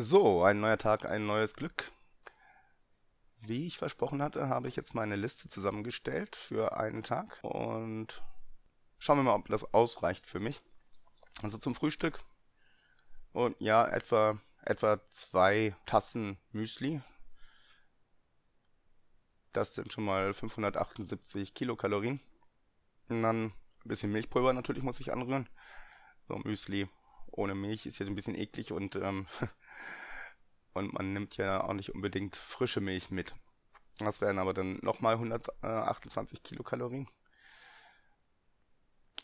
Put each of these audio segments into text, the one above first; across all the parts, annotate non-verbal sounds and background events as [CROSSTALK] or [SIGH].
So, ein neuer Tag, ein neues Glück. Wie ich versprochen hatte, habe ich jetzt meine Liste zusammengestellt für einen Tag und schauen wir mal, ob das ausreicht für mich. Also zum Frühstück und ja, etwa, etwa zwei Tassen Müsli. Das sind schon mal 578 Kilokalorien. Und dann ein bisschen Milchpulver natürlich muss ich anrühren. So, Müsli, ohne Milch ist jetzt ein bisschen eklig und, ähm, [LAUGHS] und man nimmt ja auch nicht unbedingt frische Milch mit. Das wären aber dann nochmal 128 Kilokalorien.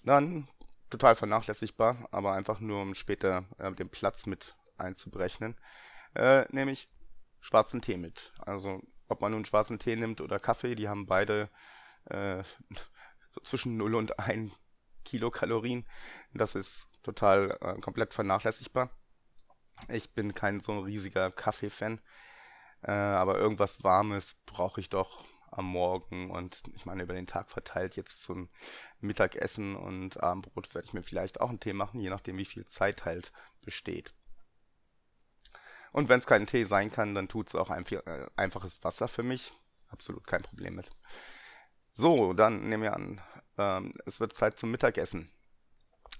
Dann total vernachlässigbar, aber einfach nur um später äh, den Platz mit einzuberechnen. Äh, nämlich schwarzen Tee mit. Also ob man nun schwarzen Tee nimmt oder Kaffee, die haben beide äh, [LAUGHS] so zwischen 0 und 1 Kilokalorien. Das ist total äh, komplett vernachlässigbar. Ich bin kein so ein riesiger Kaffee-Fan, äh, aber irgendwas Warmes brauche ich doch am Morgen und ich meine über den Tag verteilt jetzt zum Mittagessen und Abendbrot werde ich mir vielleicht auch einen Tee machen, je nachdem wie viel Zeit halt besteht. Und wenn es kein Tee sein kann, dann tut es auch ein, äh, einfaches Wasser für mich. Absolut kein Problem mit. So, dann nehmen wir an, ähm, es wird Zeit zum Mittagessen.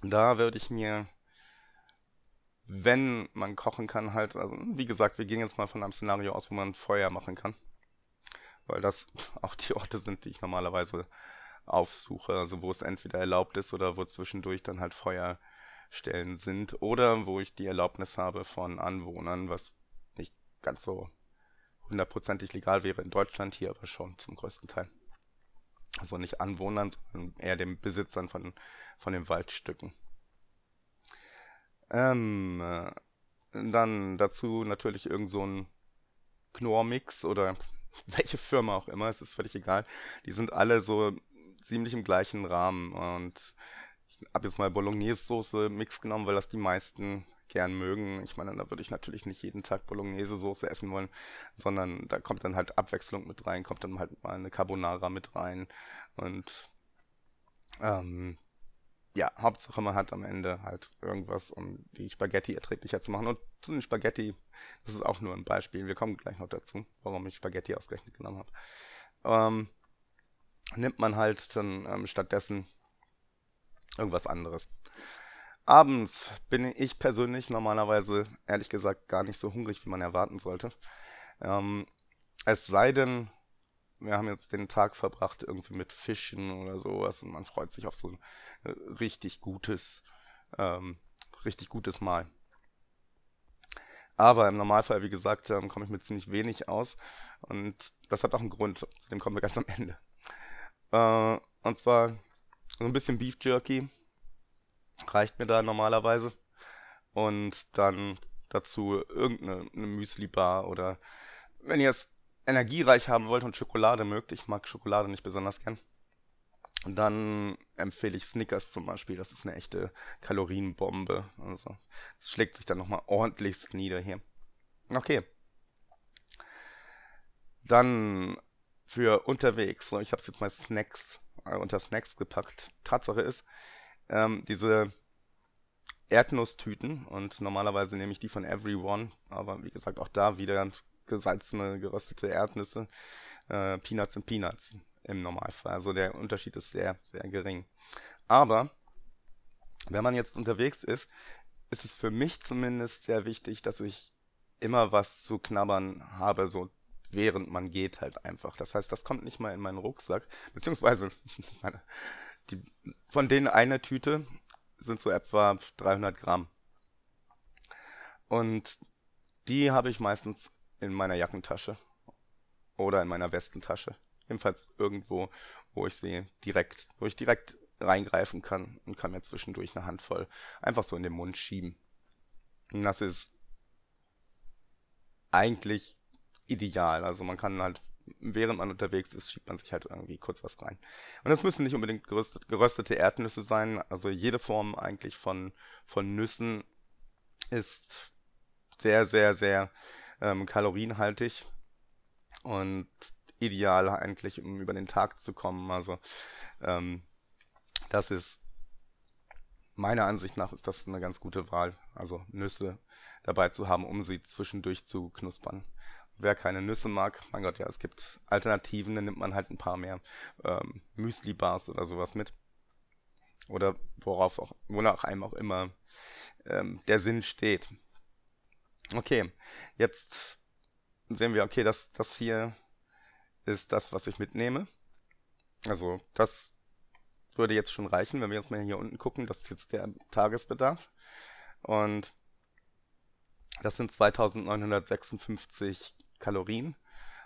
Da würde ich mir, wenn man kochen kann, halt, also wie gesagt, wir gehen jetzt mal von einem Szenario aus, wo man Feuer machen kann. Weil das [LAUGHS] auch die Orte sind, die ich normalerweise aufsuche, also wo es entweder erlaubt ist oder wo zwischendurch dann halt Feuerstellen sind oder wo ich die Erlaubnis habe von Anwohnern, was nicht ganz so hundertprozentig legal wäre in Deutschland, hier aber schon zum größten Teil also nicht Anwohnern, sondern eher den Besitzern von, von den Waldstücken. Ähm, äh, dann dazu natürlich irgend so ein Knormix oder [LAUGHS] welche Firma auch immer, es ist völlig egal. Die sind alle so ziemlich im gleichen Rahmen und ich habe jetzt mal Bolognese-Soße-Mix genommen, weil das die meisten gern mögen. Ich meine, da würde ich natürlich nicht jeden Tag Bolognese-Soße essen wollen, sondern da kommt dann halt Abwechslung mit rein, kommt dann halt mal eine Carbonara mit rein und ähm, ja, Hauptsache man hat am Ende halt irgendwas, um die Spaghetti erträglicher zu machen. Und zu den Spaghetti, das ist auch nur ein Beispiel. Wir kommen gleich noch dazu, warum ich Spaghetti ausgerechnet genommen habe. Ähm, nimmt man halt dann ähm, stattdessen irgendwas anderes. Abends bin ich persönlich normalerweise, ehrlich gesagt, gar nicht so hungrig, wie man erwarten sollte. Ähm, es sei denn, wir haben jetzt den Tag verbracht irgendwie mit Fischen oder sowas und man freut sich auf so ein äh, richtig gutes, ähm, richtig gutes Mal. Aber im Normalfall, wie gesagt, ähm, komme ich mit ziemlich wenig aus und das hat auch einen Grund, zu dem kommen wir ganz am Ende. Äh, und zwar so ein bisschen Beef Jerky, reicht mir da normalerweise. Und dann dazu irgendeine Müsli-Bar oder wenn ihr es energiereich haben wollt und Schokolade mögt, ich mag Schokolade nicht besonders gern, dann empfehle ich Snickers zum Beispiel. Das ist eine echte Kalorienbombe. Also, das schlägt sich dann nochmal ordentlich nieder hier. Okay. Dann für unterwegs, ich habe es jetzt mal Snacks, äh, unter Snacks gepackt. Tatsache ist, ähm, diese Erdnusstüten und normalerweise nehme ich die von Everyone, aber wie gesagt, auch da wieder gesalzene, geröstete Erdnüsse, äh, Peanuts und Peanuts im Normalfall. Also der Unterschied ist sehr, sehr gering. Aber wenn man jetzt unterwegs ist, ist es für mich zumindest sehr wichtig, dass ich immer was zu knabbern habe, so während man geht halt einfach. Das heißt, das kommt nicht mal in meinen Rucksack, beziehungsweise [LAUGHS] meine, die, von denen eine Tüte sind so etwa 300 Gramm. Und die habe ich meistens in meiner Jackentasche oder in meiner Westentasche. Jedenfalls irgendwo, wo ich sie direkt, wo ich direkt reingreifen kann und kann mir zwischendurch eine Handvoll einfach so in den Mund schieben. Und das ist eigentlich ideal. Also man kann halt während man unterwegs ist, schiebt man sich halt irgendwie kurz was rein. Und das müssen nicht unbedingt geröstete Erdnüsse sein. Also jede Form eigentlich von, von Nüssen ist sehr, sehr, sehr ähm, kalorienhaltig und ideal eigentlich, um über den Tag zu kommen. Also ähm, das ist meiner Ansicht nach ist das eine ganz gute Wahl. Also Nüsse dabei zu haben, um sie zwischendurch zu knuspern wer keine Nüsse mag, mein Gott, ja, es gibt Alternativen, dann nimmt man halt ein paar mehr ähm, Müsli-Bars oder sowas mit. Oder worauf auch, wonach einem auch immer ähm, der Sinn steht. Okay, jetzt sehen wir, okay, das, das hier ist das, was ich mitnehme. Also das würde jetzt schon reichen, wenn wir jetzt mal hier unten gucken, das ist jetzt der Tagesbedarf. Und das sind 2956 Kalorien.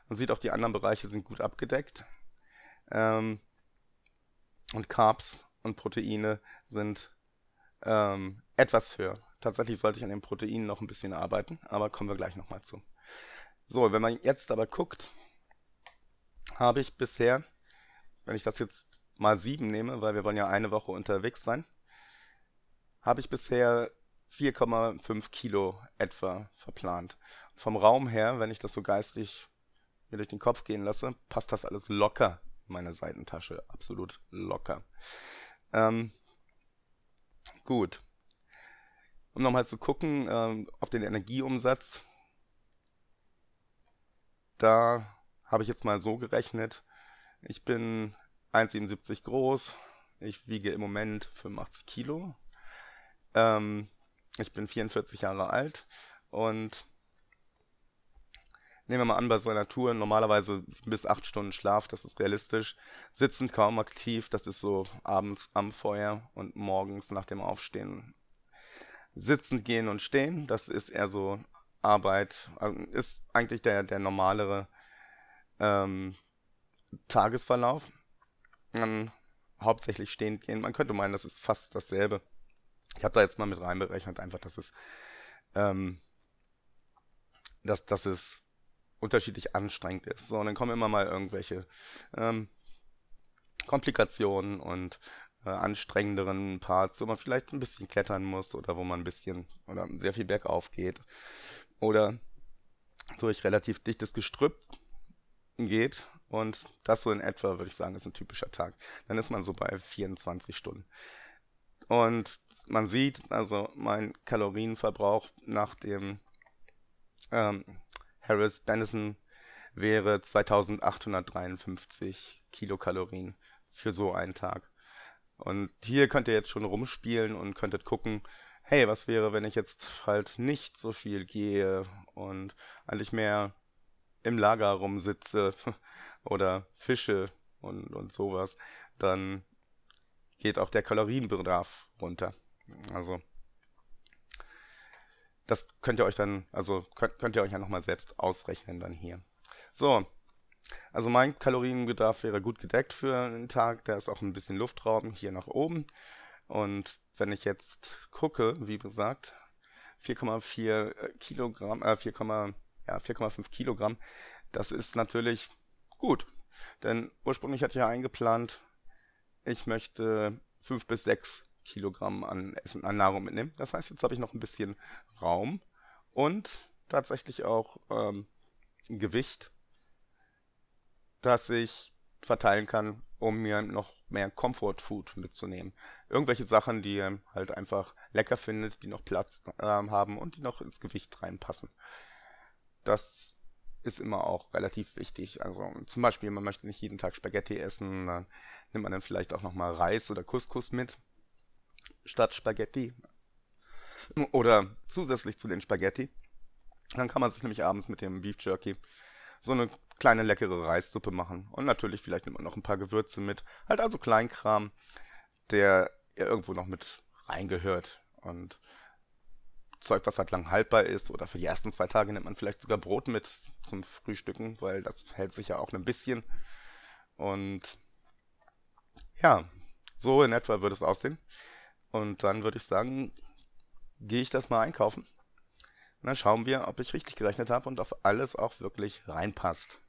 Man sieht auch, die anderen Bereiche sind gut abgedeckt. Ähm, und Carbs und Proteine sind ähm, etwas höher. Tatsächlich sollte ich an den Proteinen noch ein bisschen arbeiten, aber kommen wir gleich nochmal zu. So, wenn man jetzt aber guckt, habe ich bisher, wenn ich das jetzt mal sieben nehme, weil wir wollen ja eine Woche unterwegs sein, habe ich bisher 4,5 Kilo etwa verplant. Vom Raum her, wenn ich das so geistig mir durch den Kopf gehen lasse, passt das alles locker in meine Seitentasche. Absolut locker. Ähm, gut. Um nochmal zu gucken ähm, auf den Energieumsatz, da habe ich jetzt mal so gerechnet. Ich bin 1,77 groß. Ich wiege im Moment 85 Kilo. Ähm, ich bin 44 Jahre alt und nehmen wir mal an, bei so einer Tour normalerweise sieben bis acht Stunden Schlaf, das ist realistisch. Sitzend kaum aktiv, das ist so abends am Feuer und morgens nach dem Aufstehen. Sitzend gehen und stehen, das ist eher so Arbeit, äh, ist eigentlich der, der normalere ähm, Tagesverlauf. Dann hauptsächlich stehend gehen. Man könnte meinen, das ist fast dasselbe. Ich habe da jetzt mal mit reinberechnet, einfach, dass es, ähm, dass, dass es unterschiedlich anstrengend ist. So, und dann kommen immer mal irgendwelche ähm, Komplikationen und äh, anstrengenderen Parts, wo man vielleicht ein bisschen klettern muss oder wo man ein bisschen oder sehr viel bergauf geht oder durch relativ dichtes Gestrüpp geht. Und das so in etwa, würde ich sagen, ist ein typischer Tag. Dann ist man so bei 24 Stunden. Und man sieht, also mein Kalorienverbrauch nach dem ähm, Harris Benison wäre 2853 Kilokalorien für so einen Tag. Und hier könnt ihr jetzt schon rumspielen und könntet gucken, hey, was wäre, wenn ich jetzt halt nicht so viel gehe und eigentlich mehr im Lager rumsitze [LAUGHS] oder fische und, und sowas, dann geht auch der Kalorienbedarf runter. Also das könnt ihr euch dann, also könnt, könnt ihr euch ja nochmal selbst ausrechnen dann hier. So, also mein Kalorienbedarf wäre gut gedeckt für einen Tag. Da ist auch ein bisschen Luftraum hier nach oben. Und wenn ich jetzt gucke, wie gesagt, 4,4 äh, Kilogramm, äh, 4, ja, 4,5 Kilogramm, das ist natürlich gut. Denn ursprünglich hatte ich ja eingeplant, ich möchte fünf bis sechs Kilogramm an Essen, an Nahrung mitnehmen. Das heißt, jetzt habe ich noch ein bisschen Raum und tatsächlich auch ähm, Gewicht, das ich verteilen kann, um mir noch mehr Comfort Food mitzunehmen. Irgendwelche Sachen, die ihr halt einfach lecker findet, die noch Platz äh, haben und die noch ins Gewicht reinpassen. Das ist immer auch relativ wichtig. Also zum Beispiel, man möchte nicht jeden Tag Spaghetti essen, dann nimmt man dann vielleicht auch nochmal Reis oder Couscous mit statt Spaghetti. Oder zusätzlich zu den Spaghetti. Dann kann man sich nämlich abends mit dem Beef Jerky so eine kleine leckere Reissuppe machen. Und natürlich, vielleicht nimmt man noch ein paar Gewürze mit. Halt also Kleinkram, der ja irgendwo noch mit reingehört. Und Zeug, was halt lang haltbar ist, oder für die ersten zwei Tage nimmt man vielleicht sogar Brot mit zum Frühstücken, weil das hält sich ja auch ein bisschen. Und ja, so in etwa würde es aussehen. Und dann würde ich sagen, gehe ich das mal einkaufen. Und dann schauen wir, ob ich richtig gerechnet habe und auf alles auch wirklich reinpasst.